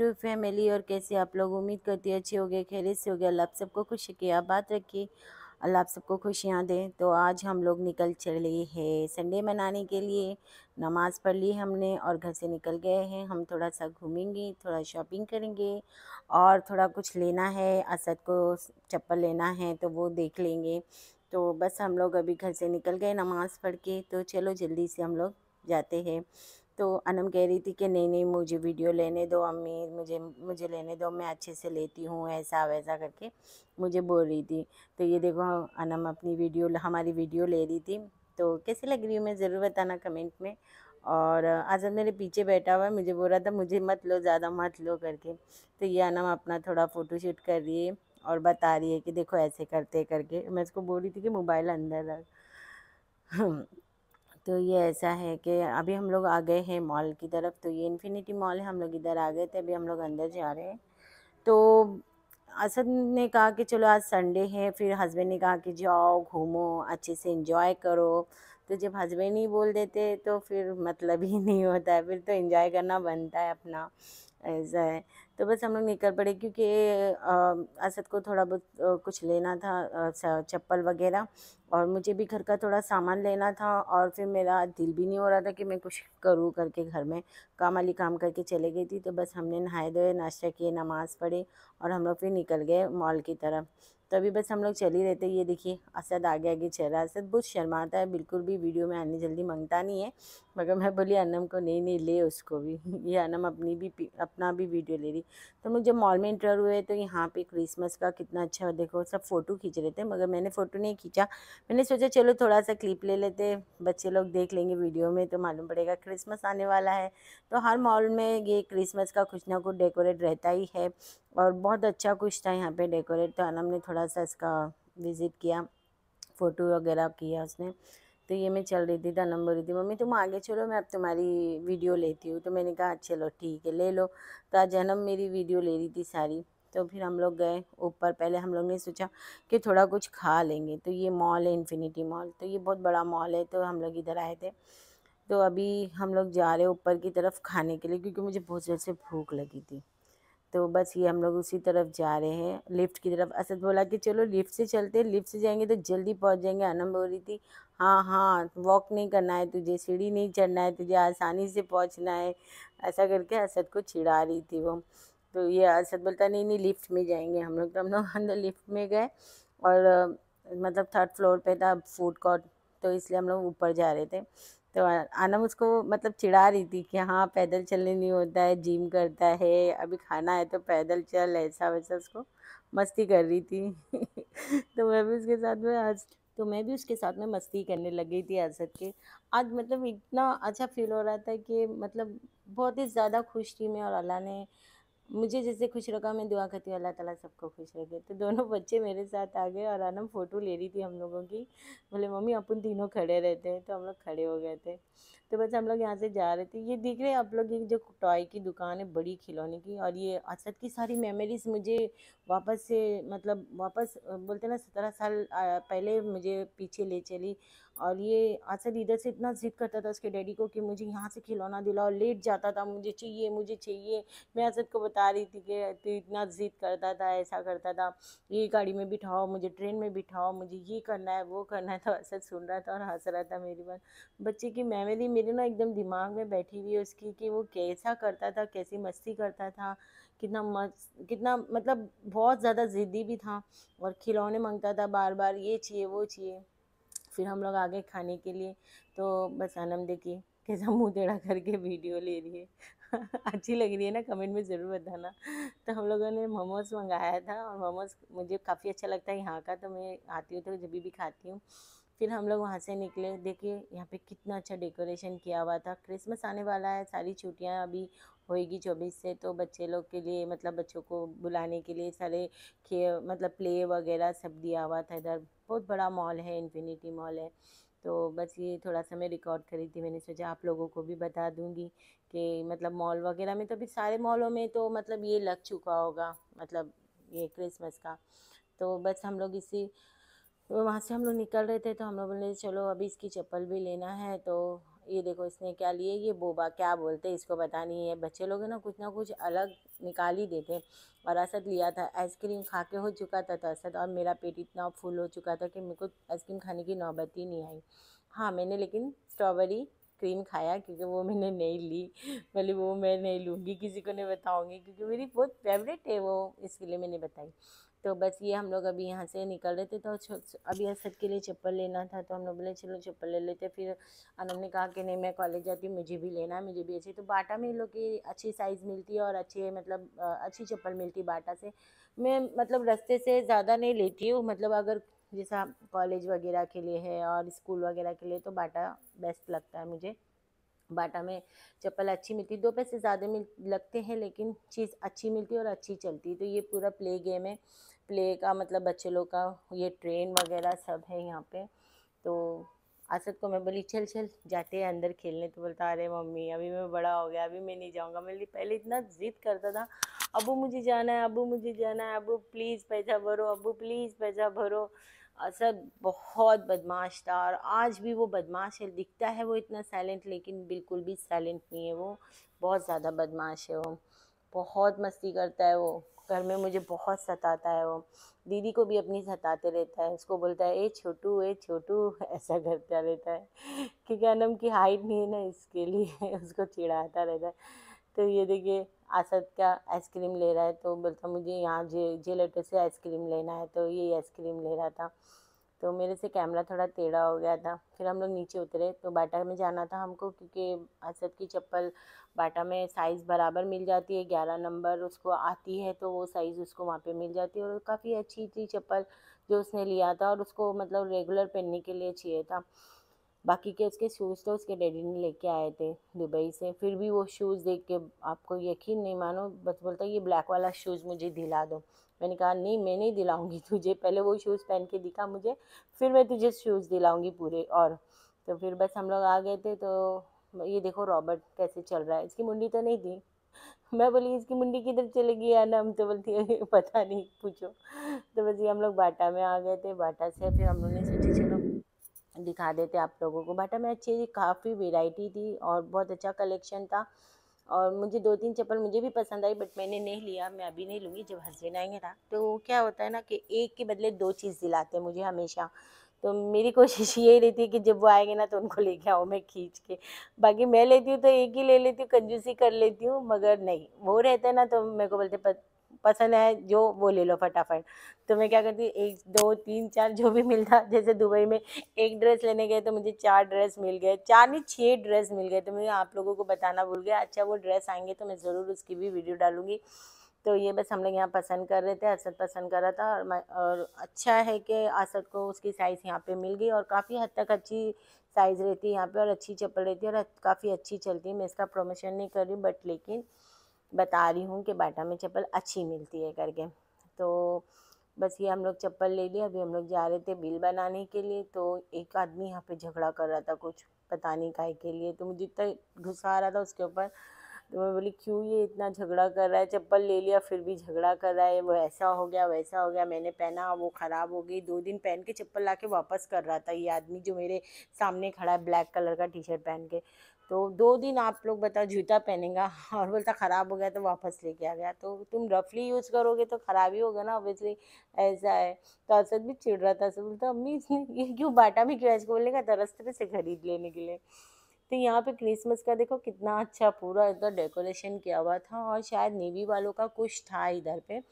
YouTube family और कैसे आप लोग उम्मीद करती है अच्छे हो गए खेले से हो गए अल्लाह आप सबको खुश किया बात रखिए अल्लाह आप सबको खुशियाँ दें तो आज हम लोग निकल चले हैं संडे मनाने के लिए नमाज़ पढ़ ली हमने और घर से निकल गए हैं हम थोड़ा सा घूमेंगे थोड़ा शॉपिंग करेंगे और थोड़ा कुछ लेना है असद को चप्पल लेना है तो वो देख लेंगे तो बस हम लोग अभी घर से निकल गए नमाज़ पढ़ के तो चलो जल्दी से हम लोग जाते हैं तो अनम कह रही थी कि नहीं नहीं मुझे वीडियो लेने दो अम्मी मुझे मुझे लेने दो मैं अच्छे से लेती हूँ ऐसा वैसा करके मुझे बोल रही थी तो ये देखो अनम अपनी वीडियो हमारी वीडियो ले रही थी तो कैसी लग रही हूँ मैं ज़रूर बताना कमेंट में और आज़ाद मेरे पीछे बैठा हुआ है मुझे बोल रहा था मुझे मत लो ज़्यादा मत लो करके तो ये अनम अपना थोड़ा फ़ोटोशूट कर रही है और बता रही है कि देखो ऐसे करते करके मैं इसको बोल रही थी कि मोबाइल अंदर रख तो ये ऐसा है कि अभी हम लोग आ गए हैं मॉल की तरफ तो ये इन्फिनिटी मॉल है हम लोग इधर आ गए थे अभी हम लोग अंदर जा रहे हैं तो असद ने कहा कि चलो आज संडे है फिर हस्बैंड ने कहा कि जाओ घूमो अच्छे से इंजॉय करो तो जब हस्बैंड ही बोल देते तो फिर मतलब ही नहीं होता है फिर तो इंजॉय करना बनता है अपना ऐसा है तो बस हम लोग निकल पड़े क्योंकि असद को थोड़ा बहुत कुछ लेना था चप्पल वगैरह और मुझे भी घर का थोड़ा सामान लेना था और फिर मेरा दिल भी नहीं हो रहा था कि मैं कुछ करूँ करके घर में काम वाली काम करके चले गई थी तो बस हमने नहाए धोए नाश्ता किए नमाज़ पढ़ी और हम लोग फिर निकल गए मॉल की तरफ तो अभी बस हम लोग चल ही रहते ये देखिए असद आगे आगे चल रहा है असद बहुत शर्माता है बिल्कुल भी वीडियो में आने जल्दी मांगता नहीं है मगर मैं बोली अनम को नहीं नहीं ले उसको भी ये अनम अपनी भी अपना भी वीडियो ले रही तो मुझे मॉल में इंटर हुए तो यहाँ पे क्रिसमस का कितना अच्छा देखो सब फ़ोटो खींच रहे थे मगर मैंने फ़ोटो नहीं खींचा मैंने सोचा चलो थोड़ा सा क्लिप ले लेते बच्चे लोग देख लेंगे वीडियो में तो मालूम पड़ेगा क्रिसमस आने वाला है तो हर मॉल में ये क्रिसमस का कुछ ना कुछ डेकोरेट रहता ही है और बहुत अच्छा कुछ था यहाँ पर डेकोरेट तो अनम ने थोड़ा सा इसका विज़िट किया फ़ोटो वगैरह किया उसने तो ये मैं चल रही थी धर्म बोल रही थी मम्मी तुम तो आगे चलो मैं अब तुम्हारी वीडियो लेती हूँ तो मैंने कहा चलो ठीक है ले लो तो जन्म मेरी वीडियो ले रही थी सारी तो फिर हम लोग गए ऊपर पहले हम लोग ने सोचा कि थोड़ा कुछ खा लेंगे तो ये मॉल है इन्फिनिटी मॉल तो ये बहुत बड़ा मॉल है तो हम लोग इधर आए थे तो अभी हम लोग जा रहे ऊपर की तरफ खाने के लिए क्योंकि मुझे बहुत ज़ोर से भूख लगी थी तो बस ये हम लोग उसी तरफ जा रहे हैं लिफ्ट की तरफ असद बोला कि चलो लिफ्ट से चलते लिफ्ट से जाएंगे तो जल्दी पहुंच जाएंगे अनम बोल रही थी हाँ हाँ वॉक नहीं करना है तुझे सीढ़ी नहीं चढ़ना है तुझे आसानी से पहुंचना है ऐसा करके असद को चिढ़ा रही थी वो तो ये असद बोलता नहीं नहीं लिफ्ट में जाएंगे हम लोग तो हम लोग अंदर लिफ्ट में गए और मतलब थर्ड फ्लोर पर था फूड कोर्ट तो इसलिए हम लोग ऊपर जा रहे थे तो आनम उसको मतलब चिढ़ा रही थी कि हाँ पैदल चलने नहीं होता है जिम करता है अभी खाना है तो पैदल चल ऐसा वैसा उसको मस्ती कर रही थी तो मैं भी उसके साथ में आज तो मैं भी उसके साथ में मस्ती करने लग गई थी आज के आज मतलब इतना अच्छा फील हो रहा था कि मतलब बहुत ही ज़्यादा खुश थी मैं और अल्लाह ने मुझे जैसे खुश रखा मैं दुआ करती हूँ अल्लाह ताला सबको खुश रखे तो दोनों बच्चे मेरे साथ आ गए और आनम फ़ोटो ले रही थी हम लोगों की बोले मम्मी अपन तीनों खड़े रहते हैं तो हम लोग खड़े हो गए थे तो बस हम लोग यहाँ से जा रहे थे ये देख रहे हैं आप लोग ये जो टॉय की दुकान है बड़ी खिलौने की और ये असद की सारी मेमोरीज़ मुझे वापस से मतलब वापस बोलते ना सत्रह साल पहले मुझे पीछे ले चली और ये आंसर इधर से इतना जिद करता था उसके डैडी को कि मुझे यहाँ से खिलौना दिलाओ लेट जाता था मुझे चाहिए मुझे चाहिए मैं आसद को बता रही थी कि तू इतना जिद करता था ऐसा करता था ये गाड़ी में बिठाओ मुझे ट्रेन में बिठाओ मुझे ये करना है वो करना है तो असद सुन रहा था और हंस रहा था मेरी बात बच्चे की मेमोरी मेरे ना एकदम दिमाग में बैठी हुई है उसकी कि वो कैसा करता था कैसी मस्ती करता था कितना मस्त कितना मतलब बहुत ज़्यादा ज़िद्दी भी था और खिलौने मांगता था बार बार ये चाहिए वो चाहिए फिर हम लोग आ गए खाने के लिए तो बस आनंद देखिए कैसा मुँह टेढ़ा करके वीडियो ले रही है अच्छी लग रही है ना कमेंट में ज़रूर बताना तो हम लोगों ने मोमोज़ मंगाया था और मोमोज़ मुझे काफ़ी अच्छा लगता है यहाँ का तो मैं आती हूँ तो जब भी खाती हूँ फिर हम लोग वहाँ से निकले देखिए यहाँ पे कितना अच्छा डेकोरेशन किया हुआ था क्रिसमस आने वाला है सारी छुट्टियाँ अभी होएगी चौबीस से तो बच्चे लोग के लिए मतलब बच्चों को बुलाने के लिए सारे खे मतलब प्ले वगैरह सब दिया हुआ था इधर बहुत बड़ा मॉल है इन्फिनिटी मॉल है तो बस ये थोड़ा सा मैं रिकॉर्ड करी थी मैंने सोचा आप लोगों को भी बता दूंगी कि मतलब मॉल वगैरह में तो अभी सारे मॉलों में तो मतलब ये लग चुका होगा मतलब ये क्रिसमस का तो बस हम लोग इसी वहाँ से हम लोग निकल रहे थे तो हम लोग बोले चलो अभी इसकी चप्पल भी लेना है तो ये देखो इसने क्या लिए ये बोबा क्या बोलते इसको पता नहीं है बच्चे लोग ना कुछ ना कुछ अलग निकाल ही देते हैं और असद लिया था आइसक्रीम खा के हो चुका था तो असद और मेरा पेट इतना फुल हो चुका था कि मेरे को आइसक्रीम खाने की नौबत ही नहीं आई हाँ मैंने लेकिन स्ट्रॉबेरी क्रीम खाया क्योंकि वो मैंने नहीं ली भले वो मैं नहीं लूँगी किसी को नहीं बताऊँगी क्योंकि मेरी बहुत फेवरेट है वो इसके लिए मैंने बताई तो बस ये हम लोग अभी यहाँ से निकल रहे थे तो अभी असद के लिए चप्पल लेना था तो हम लोग बोले चलो चप्पल ले लेते फिर अनम ने कहा कि नहीं मैं कॉलेज जाती हूँ मुझे भी लेना है मुझे भी अच्छी तो बाटा में लोग की अच्छी साइज़ मिलती है और अच्छे मतलब अच्छी चप्पल मिलती बाटा से मैं मतलब रस्ते से ज़्यादा नहीं लेती हूँ मतलब अगर जैसा कॉलेज वगैरह के लिए है और स्कूल वगैरह के लिए तो बाटा बेस्ट लगता है मुझे बाटा में चप्पल अच्छी मिलती दो पैसे ज़्यादा मिल लगते हैं लेकिन चीज़ अच्छी मिलती और अच्छी चलती तो ये पूरा प्ले गेम है प्ले का मतलब बच्चे लोग का ये ट्रेन वगैरह सब है यहाँ पे तो असद को मैं बोली चल चल जाते हैं अंदर खेलने तो बोलता अरे मम्मी अभी मैं बड़ा हो गया अभी मैं नहीं जाऊँगा मैं पहले इतना ज़िद करता था अबू मुझे जाना है अबू मुझे जाना है अबू प्लीज़ पैसा भरो अबू प्लीज़ पैसा भरो असद बहुत बदमाश था और आज भी वो बदमाश है दिखता है वो इतना साइलेंट लेकिन बिल्कुल भी साइलेंट नहीं है वो बहुत ज़्यादा बदमाश है वो बहुत मस्ती करता है वो घर में मुझे बहुत सताता है वो दीदी को भी अपनी सताते रहता है उसको बोलता है ए छोटू ए छोटू ऐसा करता रहता है क्योंकि अनम की हाइट नहीं है ना इसके लिए उसको चिढ़ाता रहता है तो ये देखिए आसद का आइसक्रीम ले रहा है तो बोलता मुझे यहाँ जे जे से आइसक्रीम लेना है तो ये आइसक्रीम ले रहा था तो मेरे से कैमरा थोड़ा टेढ़ा हो गया था फिर हम लोग नीचे उतरे तो बाटा में जाना था हमको क्योंकि असद की चप्पल बाटा में साइज़ बराबर मिल जाती है ग्यारह नंबर उसको आती है तो वो साइज़ उसको वहाँ पे मिल जाती है और काफ़ी अच्छी थी चप्पल जो उसने लिया था और उसको मतलब रेगुलर पहनने के लिए चाहिए था बाकी के उसके शूज़ तो उसके डैडी ने लेके आए थे दुबई से फिर भी वो शूज़ देख के आपको यकीन नहीं मानो बस बोलता ये ब्लैक वाला शूज़ मुझे दिला दो मैंने कहा नहीं मैं नहीं दिलाऊंगी तुझे पहले वो शूज़ पहन के दिखा मुझे फिर मैं तुझे शूज़ दिलाऊंगी पूरे और तो फिर बस हम लोग आ गए थे तो ये देखो रॉबर्ट कैसे चल रहा है इसकी मुंडी तो नहीं थी मैं बोली इसकी मुंडी किधर चलेगी या ना हम तो बोलती पता नहीं पूछो तो बस ये हम लोग बाटा में आ गए थे बाटा से फिर हम लोग ने सोचे चलो दिखा देते आप लोगों को बाटा में अच्छी काफ़ी वेराइटी थी और बहुत अच्छा कलेक्शन था और मुझे दो तीन चप्पल मुझे भी पसंद आई बट मैंने नहीं लिया मैं अभी नहीं लूँगी जब हस्बैंड आएंगे ना तो क्या होता है ना कि एक के बदले दो चीज़ दिलाते हैं मुझे हमेशा तो मेरी कोशिश यही रहती है कि जब वो आएंगे ना तो उनको लेके आओ मैं खींच के बाकी मैं लेती हूँ तो एक ही ले लेती हूँ कंजूसी कर लेती हूँ मगर नहीं वो रहता है ना तो मेरे को बोलते पसंद है जो वो ले लो फटाफट तो मैं क्या करती एक दो तीन चार जो भी मिलता जैसे दुबई में एक ड्रेस लेने गए तो मुझे चार ड्रेस मिल गए चार नहीं छः ड्रेस मिल गए तो मैं आप लोगों को बताना भूल गया अच्छा वो ड्रेस आएंगे तो मैं ज़रूर उसकी भी वीडियो डालूँगी तो ये बस हम लोग यहाँ पसंद कर रहे थे असद पसंद कर रहा था और मैं और अच्छा है कि असद को उसकी साइज़ यहाँ पे मिल गई और काफ़ी हद तक अच्छी साइज़ रहती है यहाँ पे और अच्छी चप्पल रहती है और काफ़ी अच्छी चलती है मैं इसका प्रमोशन नहीं कर रही बट लेकिन बता रही हूँ कि बाटा में चप्पल अच्छी मिलती है करके तो बस ये हम लोग चप्पल ले लिए अभी हम लोग जा रहे थे बिल बनाने के लिए तो एक आदमी यहाँ पे झगड़ा कर रहा था कुछ पता नहीं काय के लिए तो मुझे इतना गुस्सा आ रहा था उसके ऊपर तो मैं बोली क्यों ये इतना झगड़ा कर रहा है चप्पल ले लिया फिर भी झगड़ा कर रहा है वो ऐसा हो गया वैसा हो गया मैंने पहना वो ख़राब हो गई दो दिन पहन के चप्पल ला के वापस कर रहा था ये आदमी जो मेरे सामने खड़ा है ब्लैक कलर का टी शर्ट पहन के तो दो दिन आप लोग बताओ जूता पहनेगा और बोलता ख़राब हो गया तो वापस लेके आ गया तो तुम रफली यूज़ करोगे तो ख़राब ही होगा ना ऑब्वियसली ऐसा है तो असद भी चिड़ रहा था सब बोलता अम्मी इसने ये क्यों बाटा भी क्यों इसको बोलेगा तरस्तरे से ख़रीद लेने के लिए तो यहाँ पे क्रिसमस का देखो कितना अच्छा पूरा इधर डेकोरेशन किया हुआ था और शायद नेवी वालों का कुछ था इधर पे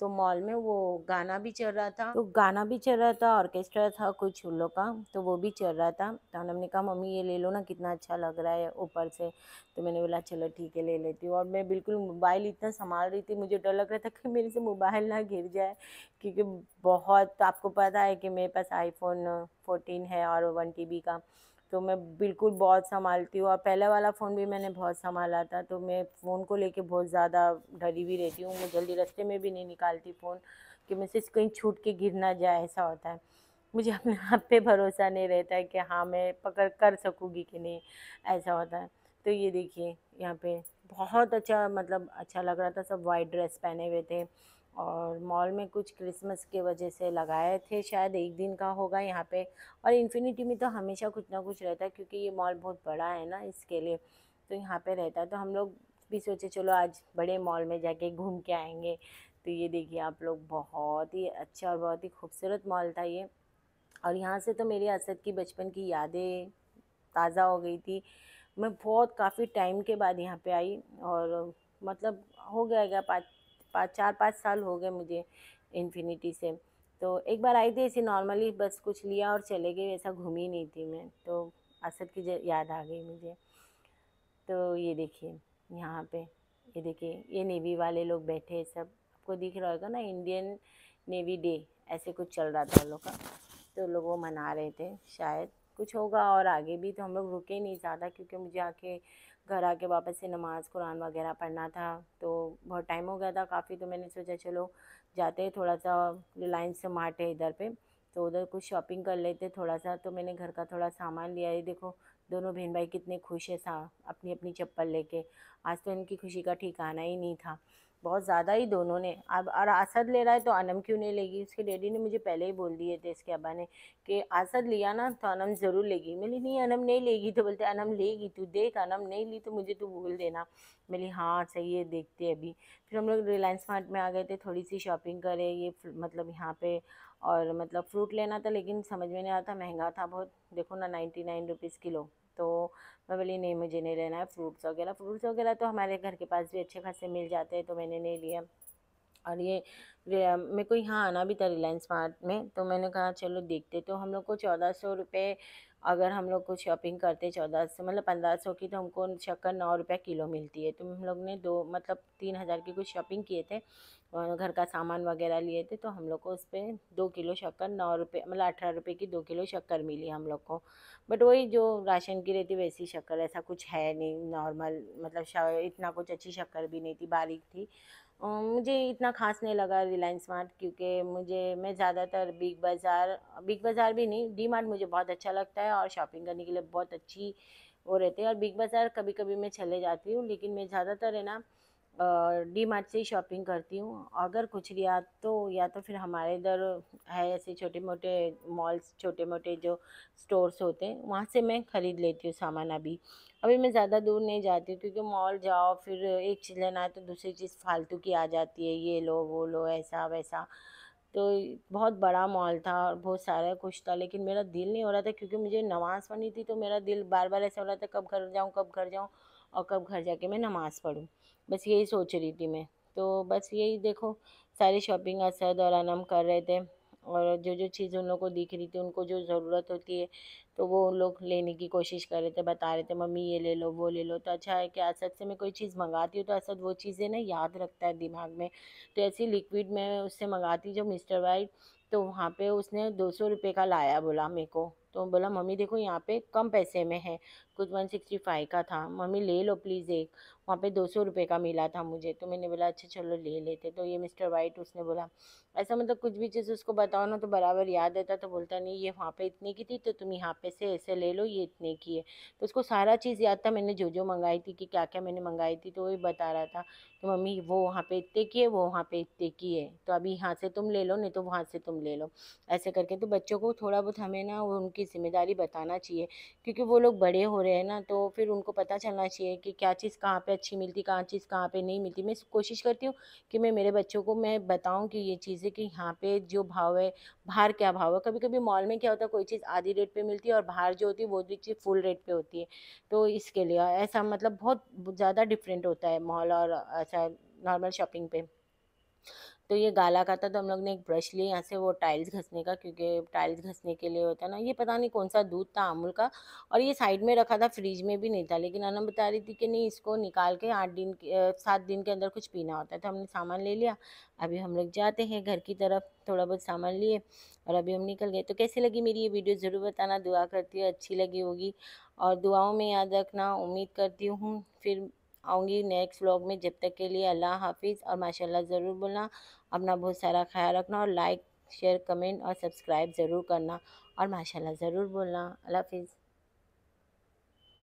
तो मॉल में वो गाना भी चल रहा था तो गाना भी चल रहा था ऑर्केस्ट्रा था कुछ उन लोग का तो वो भी चल रहा था तो हमने कहा मम्मी ये ले लो ना कितना अच्छा लग रहा है ऊपर से तो मैंने बोला चलो ठीक है ले लेती हूँ और मैं बिल्कुल मोबाइल इतना संभाल रही थी मुझे डर लग रहा था कि मेरे से मोबाइल ना गिर जाए क्योंकि बहुत आपको पता है कि मेरे पास आईफोन फोर्टीन है और वन टी का तो मैं बिल्कुल बहुत संभालती हूँ और पहले वाला फ़ोन भी मैंने बहुत संभाला था तो मैं फ़ोन को लेके बहुत ज़्यादा डरी भी रहती हूँ मैं जल्दी रस्ते में भी नहीं निकालती फ़ोन कि मुझसे कहीं छूट के गिर ना जाए ऐसा होता है मुझे अपने आप पे भरोसा नहीं रहता है कि हाँ मैं पकड़ कर सकूँगी कि नहीं ऐसा होता है तो ये देखिए यहाँ पर बहुत अच्छा मतलब अच्छा लग रहा था सब वाइट ड्रेस पहने हुए थे और मॉल में कुछ क्रिसमस के वजह से लगाए थे शायद एक दिन का होगा यहाँ पे और इन्फिनिटी में तो हमेशा कुछ ना कुछ रहता है क्योंकि ये मॉल बहुत बड़ा है ना इसके लिए तो यहाँ पे रहता है तो हम लोग भी सोचे चलो आज बड़े मॉल में जाके घूम के आएंगे तो ये देखिए आप लोग बहुत ही अच्छा और बहुत ही खूबसूरत मॉल था ये और यहाँ से तो मेरी असद की बचपन की यादें ताज़ा हो गई थी मैं बहुत काफ़ी टाइम के बाद यहाँ पर आई और मतलब हो गया क्या पाँच पाँच चार पाँच साल हो गए मुझे इन्फिनिटी से तो एक बार आई थी ऐसे नॉर्मली बस कुछ लिया और चले गए ऐसा घूमी नहीं थी मैं तो असद की याद आ गई मुझे तो ये देखिए यहाँ पे ये देखिए ये नेवी वाले लोग बैठे सब आपको दिख रहा होगा ना इंडियन नेवी डे ऐसे कुछ चल रहा था लोग का तो लोग वो मना रहे थे शायद कुछ होगा और आगे भी तो हम लोग रुके नहीं ज़्यादा क्योंकि मुझे आके घर आके वापस से नमाज़ कुरान वगैरह पढ़ना था तो बहुत टाइम हो गया था काफ़ी तो मैंने सोचा चलो जाते हैं थोड़ा सा रिलायंस मार्ट है इधर पे तो उधर कुछ शॉपिंग कर लेते थोड़ा सा तो मैंने घर का थोड़ा सामान लिया ये देखो दोनों बहन भाई कितने खुश है सा अपनी अपनी चप्पल लेके आज तो इनकी खुशी का ठिकाना ही नहीं था बहुत ज़्यादा ही दोनों ने अब और असद ले रहा है तो अनम क्यों नहीं लेगी उसके डैडी ने मुझे पहले ही बोल दिए थे इसके अबा ने कि असद लिया ना तो अनम ज़रूर लेगी मेरी नहीं अनम नहीं लेगी तो बोलते अनम लेगी तू देख अनम नहीं ली तो मुझे तू बोल देना मेरी हाँ सही है देखते अभी फिर हम लोग रिलायंस मार्ट में आ गए थे थोड़ी सी शॉपिंग करे ये मतलब यहाँ पे और मतलब फ्रूट लेना था लेकिन समझ में नहीं आता महंगा था बहुत देखो ना नाइन्टी नाइन रुपीज़ किलो तो मैं बोली नहीं मुझे नहीं लेना है फ्रूट्स वगैरह फ्रूट्स वगैरह तो हमारे घर के पास भी अच्छे खासे मिल जाते हैं तो मैंने नहीं लिया और ये मेरे को यहाँ आना भी था रिलायंस मार्ट में तो मैंने कहा चलो देखते तो हम लोग को चौदह सौ रुपये अगर हम लोग को शॉपिंग करते चौदह सौ मतलब पंद्रह सौ की तो हमको शक्कर नौ रुपये किलो मिलती है तो हम लोग ने दो मतलब तीन हज़ार की कुछ शॉपिंग किए थे घर का सामान वगैरह लिए थे तो हम लोग को उस पर दो किलो शक्कर नौ रुपये मतलब अठारह रुपये की दो किलो शक्कर मिली हम लोग को बट वही जो राशन की रहती वैसी शक्कर ऐसा कुछ है नहीं नॉर्मल मतलब इतना कुछ अच्छी शक्कर भी नहीं थी बारीक थी मुझे इतना खास नहीं लगा रिलायंस मार्ट क्योंकि मुझे मैं ज़्यादातर बिग बाज़ार बिग बाज़ार भी नहीं डी मार्ट मुझे बहुत अच्छा लगता है और शॉपिंग करने के लिए बहुत अच्छी वो रहती है और बिग बाज़ार कभी कभी मैं चले जाती हूँ लेकिन मैं ज़्यादातर है ना डी मार्ट से ही शॉपिंग करती हूँ अगर कुछ लिया तो या तो फिर हमारे इधर है ऐसे छोटे मोटे मॉल्स छोटे मोटे जो स्टोर्स होते हैं वहाँ से मैं ख़रीद लेती हूँ सामान अभी अभी मैं ज़्यादा दूर नहीं जाती हूँ क्योंकि मॉल जाओ फिर एक चीज़ लेना है तो दूसरी चीज़ फालतू की आ जाती है ये लो वो लो ऐसा वैसा तो बहुत बड़ा मॉल था और बहुत सारा कुछ था लेकिन मेरा दिल नहीं हो रहा था क्योंकि मुझे नमाज़ पढ़नी थी तो मेरा दिल बार बार ऐसा हो रहा था कब घर जाऊँ कब घर जाऊँ और कब घर जाके मैं नमाज़ पढ़ूँ बस यही सोच रही थी मैं तो बस यही देखो सारी शॉपिंग असद और अनम कर रहे थे और जो जो चीज़ उन लोग को दिख रही थी उनको जो ज़रूरत होती है तो वो उन लोग लेने की कोशिश कर रहे थे बता रहे थे मम्मी ये ले लो वो ले लो तो अच्छा है कि असद से मैं कोई चीज़ मंगाती हूँ तो असद वो चीज़ें ना याद रखता है दिमाग में तो ऐसी लिक्विड मैं उससे मंगाती जो मिस्टर वाइट तो वहाँ पे उसने दो सौ रुपये का लाया बोला मेरे को तो बोला मम्मी देखो यहाँ पे कम पैसे में है कुछ वन सिक्सटी फाइव का था मम्मी ले लो प्लीज़ एक वहाँ पे दो सौ रुपये का मिला था मुझे तो मैंने बोला अच्छा चलो ले लेते तो ये मिस्टर वाइट उसने बोला ऐसा मतलब कुछ भी चीज़ उसको बताओ ना तो बराबर याद रहता तो बोलता नहीं ये वहाँ पे इतने की थी तो तुम यहाँ पे से ऐसे ले लो ये इतने की है तो उसको सारा चीज़ याद था मैंने जो जो मंगाई थी कि क्या क्या मैंने मंगाई थी तो वही बता रहा था कि मम्मी वो वहाँ पर इतने की है वो वहाँ पर इतने की है तो अभी यहाँ से तुम ले लो नहीं तो वहाँ से तुम ले लो ऐसे करके तो बच्चों को थोड़ा बहुत हमें ना उनकी ज़िम्मेदारी बताना चाहिए क्योंकि वो लोग बड़े हो रहे हैं ना तो फिर उनको पता चलना चाहिए कि क्या चीज़ कहाँ पर अच्छी मिलती कहाँ चीज़ कहाँ पर नहीं मिलती मैं कोशिश करती हूँ कि मैं मेरे बच्चों को मैं बताऊँ कि ये चीज़ें कि यहाँ पर जो भाव है बाहर क्या भाव है कभी कभी मॉल में क्या होता है कोई चीज़ आधी रेट पर मिलती है और बाहर जो होती है वो भी चीज़ फुल रेट पर होती है तो इसके लिए ऐसा मतलब बहुत ज़्यादा डिफरेंट होता है मॉल और ऐसा नॉर्मल शॉपिंग पे तो ये गाला का था तो हम लोग ने एक ब्रश लिए यहाँ से वो टाइल्स घसने का क्योंकि टाइल्स घसने के लिए होता है ना ये पता नहीं कौन सा दूध था अमूल का और ये साइड में रखा था फ्रिज में भी नहीं था लेकिन अनम बता रही थी कि नहीं इसको निकाल के आठ दिन सात दिन के अंदर कुछ पीना होता है तो हमने सामान ले लिया अभी हम लोग जाते हैं घर की तरफ थोड़ा बहुत सामान लिए और अभी हम निकल गए तो कैसी लगी मेरी ये वीडियो ज़रूर बताना दुआ करती हूँ अच्छी लगी होगी और दुआओं में याद रखना उम्मीद करती हूँ फिर आऊँगी नेक्स्ट व्लॉग में जब तक के लिए अल्लाह हाफिज़ और माशाल्लाह ज़रूर बोलना अपना बहुत सारा ख्याल रखना और लाइक शेयर कमेंट और सब्सक्राइब ज़रूर करना और माशाल्लाह ज़रूर बोलना अल्लाह हाफिज़